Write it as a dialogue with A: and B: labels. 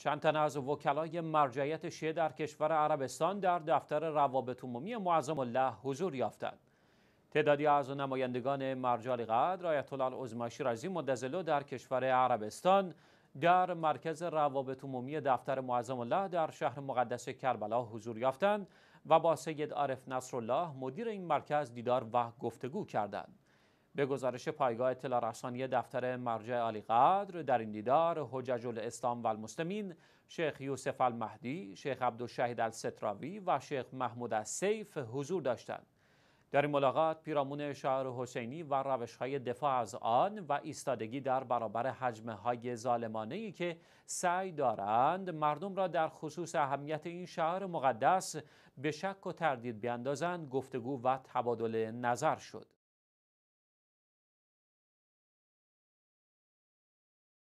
A: چند تن از وکلای مرجعیت شیعه در کشور عربستان در دفتر روابط عمومی معظم الله حضور یافتند. تعدادی از نمایندگان مرجع قدر، آیت الله العظمی شیرازی مدظله در کشور عربستان در مرکز روابط عمومی دفتر معظم الله در شهر مقدس کربلا حضور یافتند و با سید عارف نصرالله مدیر این مرکز دیدار و گفتگو کردند. به گزارش پایگاه اطلاع رسانی دفتر مرجع قدر در این دیدار حجج الاسلام و المسلمین شیخ یوسف المهدی، شیخ عبدالشهید الستراوی و شیخ محمود السیف حضور داشتند. در این ملاقات پیرامون شعر حسینی و روش های دفاع از آن و ایستادگی در برابر حجمه های که سعی دارند مردم را در خصوص اهمیت این شعر مقدس به شک و تردید بیندازند گفتگو و تبادل نظر شد.